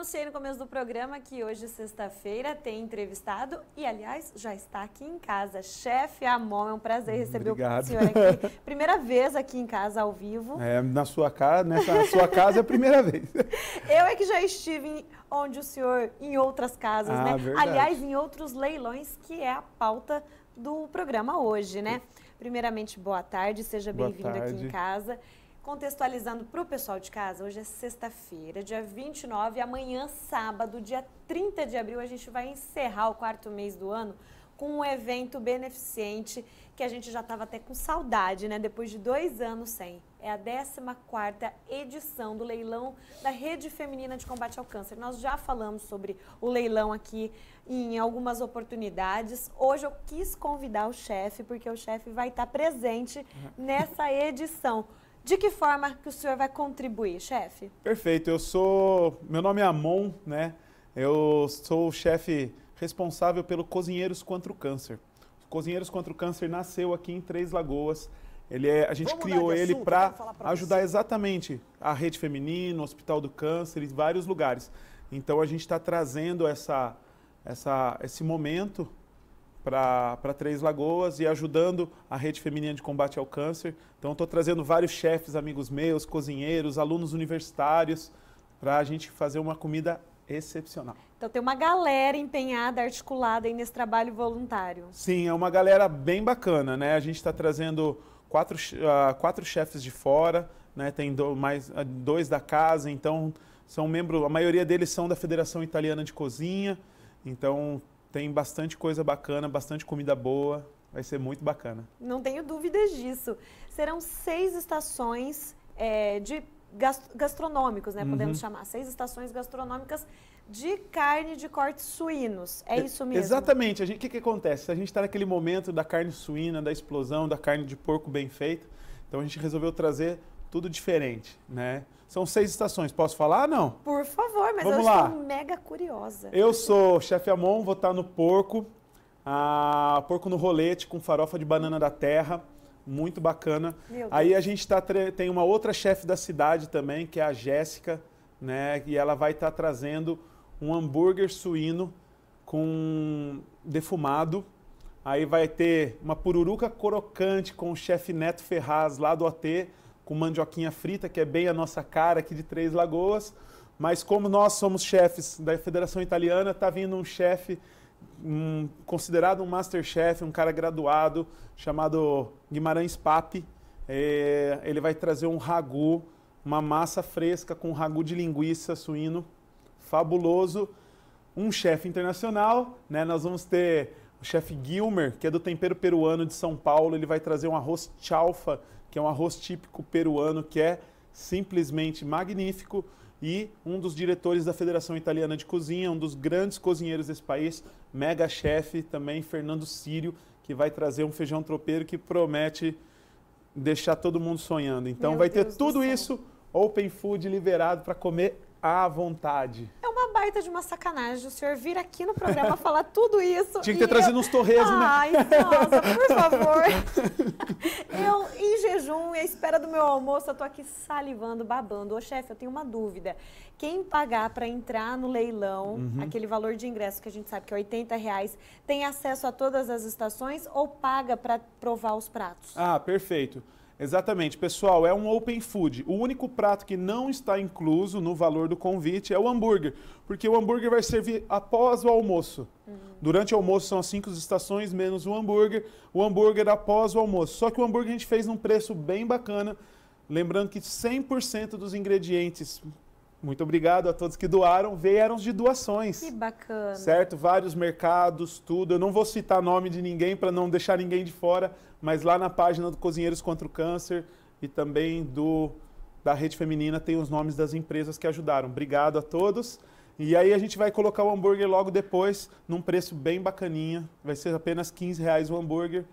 anunciei no começo do programa que hoje, sexta-feira, tem entrevistado e, aliás, já está aqui em casa. Chefe Amon, é um prazer hum, receber Obrigado. o senhor aqui. Primeira vez aqui em casa, ao vivo. É, na sua casa, nessa na sua casa é a primeira vez. Eu é que já estive em, onde o senhor, em outras casas, ah, né? Verdade. Aliás, em outros leilões, que é a pauta do programa hoje, né? Primeiramente, boa tarde, seja bem-vindo aqui em casa. Contextualizando para o pessoal de casa, hoje é sexta-feira, dia 29, e amanhã, sábado, dia 30 de abril, a gente vai encerrar o quarto mês do ano com um evento beneficente que a gente já estava até com saudade, né? Depois de dois anos sem. É a 14 edição do leilão da Rede Feminina de Combate ao Câncer. Nós já falamos sobre o leilão aqui em algumas oportunidades. Hoje eu quis convidar o chefe, porque o chefe vai estar presente nessa edição. De que forma que o senhor vai contribuir, chefe? Perfeito, eu sou... Meu nome é Amon, né? Eu sou o chefe responsável pelo Cozinheiros contra o Câncer. O Cozinheiros contra o Câncer nasceu aqui em Três Lagoas. Ele é, a gente Vamos criou ele para ajudar você. exatamente a rede feminina, o Hospital do Câncer e vários lugares. Então a gente está trazendo essa, essa, esse momento para Três Lagoas e ajudando a Rede Feminina de Combate ao Câncer. Então, estou trazendo vários chefes, amigos meus, cozinheiros, alunos universitários, para a gente fazer uma comida excepcional. Então, tem uma galera empenhada, articulada aí nesse trabalho voluntário. Sim, é uma galera bem bacana, né? A gente está trazendo quatro, uh, quatro chefes de fora, né? tem do, mais, uh, dois da casa, então são membros, a maioria deles são da Federação Italiana de Cozinha, então tem bastante coisa bacana, bastante comida boa. Vai ser muito bacana. Não tenho dúvidas disso. Serão seis estações é, de gastronômicos, né? Uhum. Podemos chamar seis estações gastronômicas de carne de cortes suínos. É isso mesmo? Exatamente. O que, que acontece? A gente está naquele momento da carne suína, da explosão, da carne de porco bem feita. Então a gente resolveu trazer tudo diferente, né? São seis estações. Posso falar? Não. Por favor, mas Vamos eu lá. estou mega curiosa. Eu sou chefe Amon, vou estar no Porco. Ah, porco no Rolete com farofa de banana da terra. Muito bacana. Aí a gente tá, tem uma outra chefe da cidade também, que é a Jéssica, né? E ela vai estar tá trazendo um hambúrguer suíno com defumado. Aí vai ter uma pururuca crocante com o chefe Neto Ferraz lá do OT com mandioquinha frita, que é bem a nossa cara aqui de Três Lagoas. Mas como nós somos chefes da Federação Italiana, está vindo um chefe um, considerado um masterchef, um cara graduado, chamado Guimarães Pape. É, ele vai trazer um ragu, uma massa fresca com ragu de linguiça suíno, fabuloso. Um chefe internacional, né? Nós vamos ter o chefe Gilmer, que é do tempero peruano de São Paulo. Ele vai trazer um arroz chalfa que é um arroz típico peruano que é simplesmente magnífico e um dos diretores da Federação Italiana de Cozinha, um dos grandes cozinheiros desse país, mega chefe também, Fernando Cirio, que vai trazer um feijão tropeiro que promete deixar todo mundo sonhando. Então Meu vai Deus ter tudo isso, Open Food liberado para comer à vontade. É baita de uma sacanagem o senhor vir aqui no programa falar tudo isso. Tinha que ter trazido eu... uns torresmos, né? Ai, nossa, por favor. eu, em jejum, à espera do meu almoço, eu tô aqui salivando, babando. Ô, chefe, eu tenho uma dúvida. Quem pagar para entrar no leilão, uhum. aquele valor de ingresso que a gente sabe que é 80 reais, tem acesso a todas as estações ou paga para provar os pratos? Ah, perfeito. Exatamente, pessoal, é um open food. O único prato que não está incluso no valor do convite é o hambúrguer, porque o hambúrguer vai servir após o almoço. Uhum. Durante o almoço são as cinco estações menos o hambúrguer, o hambúrguer após o almoço. Só que o hambúrguer a gente fez num preço bem bacana, lembrando que 100% dos ingredientes muito obrigado a todos que doaram. Vieram de doações. Que bacana. Certo? Vários mercados, tudo. Eu não vou citar nome de ninguém para não deixar ninguém de fora, mas lá na página do Cozinheiros contra o Câncer e também do da Rede Feminina tem os nomes das empresas que ajudaram. Obrigado a todos. E aí a gente vai colocar o hambúrguer logo depois, num preço bem bacaninha. Vai ser apenas 15 reais o hambúrguer.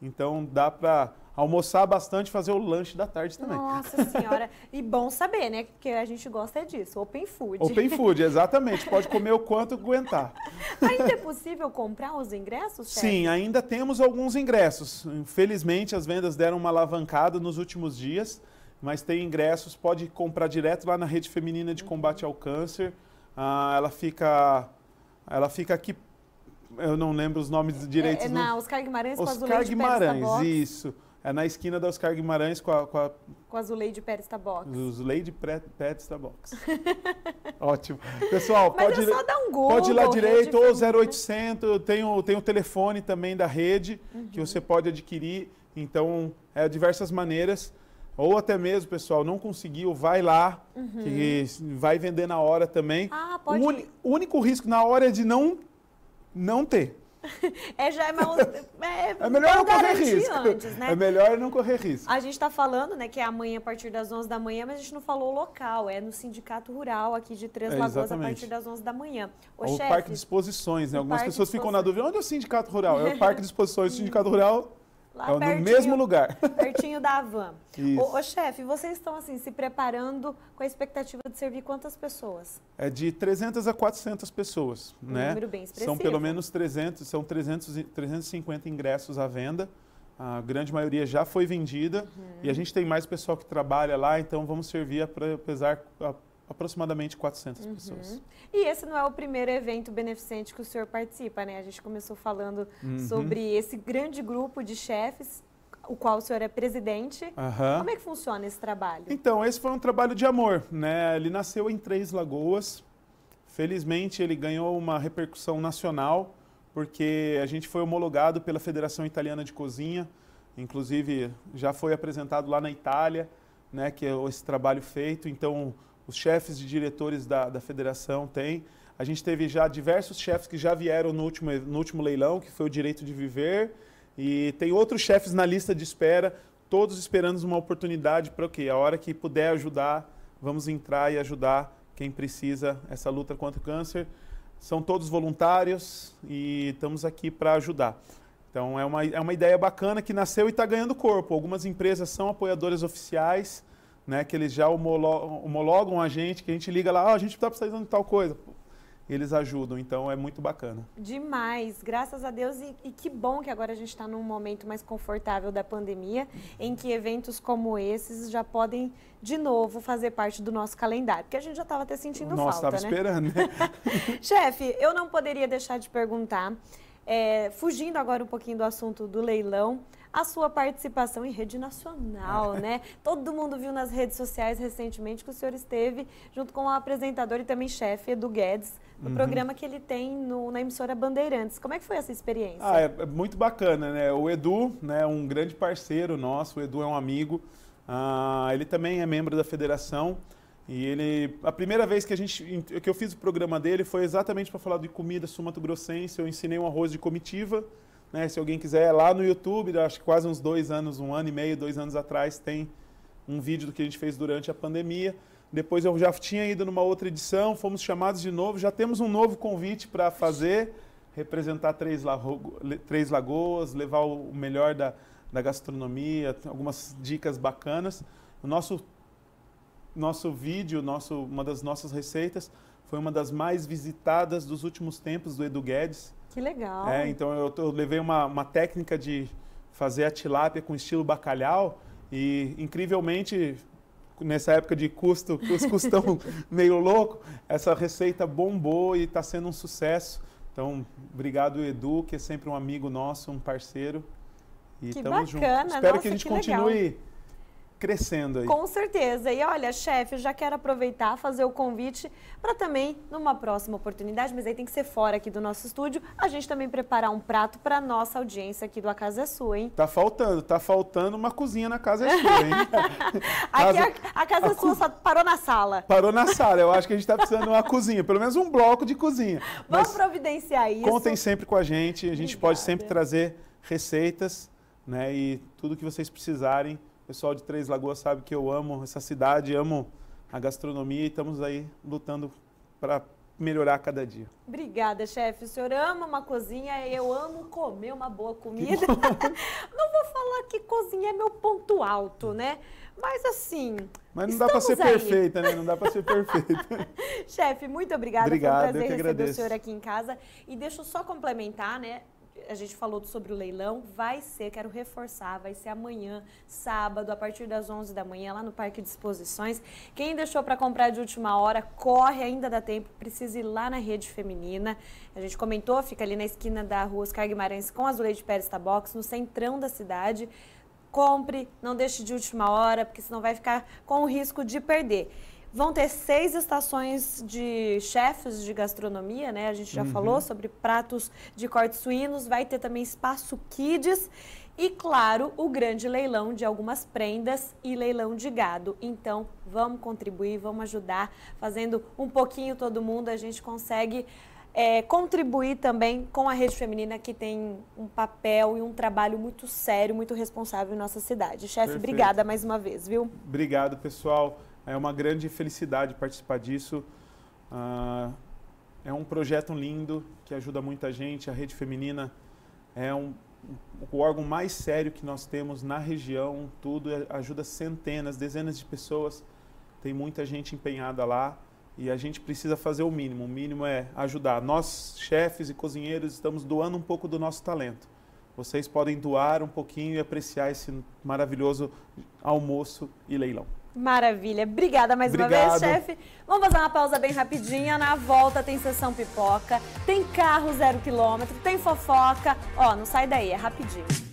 Então dá para almoçar bastante, fazer o lanche da tarde também. Nossa senhora, e bom saber, né? Porque a gente gosta disso, open food. Open food, exatamente. Pode comer o quanto aguentar. Ainda é possível comprar os ingressos? Chefe? Sim, ainda temos alguns ingressos. Infelizmente, as vendas deram uma alavancada nos últimos dias, mas tem ingressos, pode comprar direto lá na Rede Feminina de Combate ao Câncer. Ah, ela fica ela fica aqui eu não lembro os nomes direitos. É, é na Oscar Guimarães, Oscar Guimarães, isso. É na esquina da Oscar Guimarães com a... Com a, com a Zuleide Pérez Tabox. Zuleide Pérez Tabox. Ótimo. Pessoal, Mas pode... É só dar um Google. Pode ir lá é direito, ou 0800, né? tem, o, o telefone também da rede, uhum. que você uhum. pode adquirir. Então, é diversas maneiras. Ou até mesmo, pessoal, não conseguiu, vai lá, uhum. que vai vender na hora também. Ah, pode. O, un... único risco na hora é de não, não ter. é já é, mal, é, é melhor não correr risco. Antes, né? É melhor não correr risco. A gente está falando, né, que é amanhã a partir das 11 da manhã, mas a gente não falou o local. É no Sindicato Rural aqui de Três é, Lagoas a partir das 11 da manhã. O, o chefe, Parque de Exposições, né? Algumas pessoas ficam na dúvida, onde é o Sindicato Rural? É o Parque de Exposições, o Sindicato Rural Lá é pertinho, no mesmo lugar. Pertinho da Avan. Isso. Ô, ô chefe, vocês estão assim se preparando com a expectativa de servir quantas pessoas? É de 300 a 400 pessoas, um né? número bem expressivo. São pelo menos 300, são 300, 350 ingressos à venda. A grande maioria já foi vendida uhum. e a gente tem mais pessoal que trabalha lá, então vamos servir apesar aproximadamente 400 uhum. pessoas. E esse não é o primeiro evento beneficente que o senhor participa, né? A gente começou falando uhum. sobre esse grande grupo de chefes, o qual o senhor é presidente. Uhum. Como é que funciona esse trabalho? Então, esse foi um trabalho de amor, né? Ele nasceu em Três Lagoas. Felizmente, ele ganhou uma repercussão nacional, porque a gente foi homologado pela Federação Italiana de Cozinha. Inclusive, já foi apresentado lá na Itália, né? Que é esse trabalho feito. Então, os chefes de diretores da, da federação têm. A gente teve já diversos chefes que já vieram no último, no último leilão, que foi o Direito de Viver. E tem outros chefes na lista de espera, todos esperando uma oportunidade para o quê? A hora que puder ajudar, vamos entrar e ajudar quem precisa essa luta contra o câncer. São todos voluntários e estamos aqui para ajudar. Então é uma, é uma ideia bacana que nasceu e está ganhando corpo. Algumas empresas são apoiadoras oficiais né, que eles já homologam, a gente, que a gente liga lá, a gente está precisando de tal coisa. Eles ajudam, então é muito bacana. Demais, graças a Deus. E, e que bom que agora a gente está num momento mais confortável da pandemia, em que eventos como esses já podem, de novo, fazer parte do nosso calendário, porque a gente já estava até sentindo Nossa, falta. Nossa, estava né? esperando, né? Chefe, eu não poderia deixar de perguntar. É, fugindo agora um pouquinho do assunto do leilão, a sua participação em rede nacional, é. né? Todo mundo viu nas redes sociais recentemente que o senhor esteve junto com o apresentador e também chefe Edu Guedes no uhum. programa que ele tem no, na emissora Bandeirantes. Como é que foi essa experiência? Ah, é, é muito bacana, né? O Edu, né, um grande parceiro nosso, o Edu é um amigo, ah, ele também é membro da federação. E ele, a primeira vez que a gente, que eu fiz o programa dele foi exatamente para falar de comida sumato grossense. Eu ensinei um arroz de comitiva, né? Se alguém quiser, é lá no YouTube, acho que quase uns dois anos, um ano e meio, dois anos atrás, tem um vídeo do que a gente fez durante a pandemia. Depois eu já tinha ido numa outra edição, fomos chamados de novo, já temos um novo convite para fazer, representar três, lago, três Lagoas, levar o melhor da, da gastronomia, algumas dicas bacanas. O nosso, nosso vídeo, nosso, uma das nossas receitas, foi uma das mais visitadas dos últimos tempos do Edu Guedes que legal. É, então eu, eu levei uma, uma técnica de fazer a tilápia com estilo bacalhau e incrivelmente nessa época de custo, os custos meio louco, essa receita bombou e está sendo um sucesso. Então, obrigado Edu, que é sempre um amigo nosso, um parceiro. E que bacana, junto. Espero Nossa, que a gente que continue legal crescendo aí. Com certeza. E olha, chefe, eu já quero aproveitar, fazer o convite para também, numa próxima oportunidade, mas aí tem que ser fora aqui do nosso estúdio, a gente também preparar um prato para nossa audiência aqui do A Casa é Sua, hein? Tá faltando, tá faltando uma cozinha na Casa é Sua, hein? aqui é a, a, Casa a é Sua só parou na sala. Parou na sala. Eu acho que a gente está precisando de uma cozinha, pelo menos um bloco de cozinha. Vamos mas providenciar isso. Contem sempre com a gente, a gente Obrigada. pode sempre trazer receitas né, e tudo que vocês precisarem o pessoal de Três Lagoas sabe que eu amo essa cidade, amo a gastronomia e estamos aí lutando para melhorar cada dia. Obrigada, chefe. O senhor ama uma cozinha, e eu amo comer uma boa comida. não vou falar que cozinha é meu ponto alto, né? Mas assim. Mas não dá para ser aí. perfeita, né? Não dá para ser perfeita. chefe, muito obrigada. Obrigado, Foi um prazer eu que receber agradeço. o senhor aqui em casa. E deixa eu só complementar, né? a gente falou sobre o leilão, vai ser, quero reforçar, vai ser amanhã, sábado, a partir das 11 da manhã, lá no Parque de Exposições. Quem deixou para comprar de última hora, corre, ainda dá tempo, precisa ir lá na Rede Feminina. A gente comentou, fica ali na esquina da rua Oscar Guimarães com Azuleide Pérez Tabox, no centrão da cidade. Compre, não deixe de última hora, porque senão vai ficar com o risco de perder. Vão ter seis estações de chefes de gastronomia, né? A gente já uhum. falou sobre pratos de cortes suínos, vai ter também espaço kids e, claro, o grande leilão de algumas prendas e leilão de gado. Então, vamos contribuir, vamos ajudar, fazendo um pouquinho todo mundo, a gente consegue é, contribuir também com a rede feminina que tem um papel e um trabalho muito sério, muito responsável em nossa cidade. Chefe, obrigada mais uma vez, viu? Obrigado, pessoal. É uma grande felicidade participar disso. Ah, é um projeto lindo que ajuda muita gente. A Rede Feminina é um, o órgão mais sério que nós temos na região. Tudo é, ajuda centenas, dezenas de pessoas. Tem muita gente empenhada lá e a gente precisa fazer o mínimo. O mínimo é ajudar. Nós, chefes e cozinheiros, estamos doando um pouco do nosso talento. Vocês podem doar um pouquinho e apreciar esse maravilhoso almoço e leilão. Maravilha. Obrigada mais Obrigado. uma vez, chefe. Vamos fazer uma pausa bem rapidinha. Na volta tem sessão pipoca, tem carro zero quilômetro, tem fofoca. Ó, não sai daí, é rapidinho.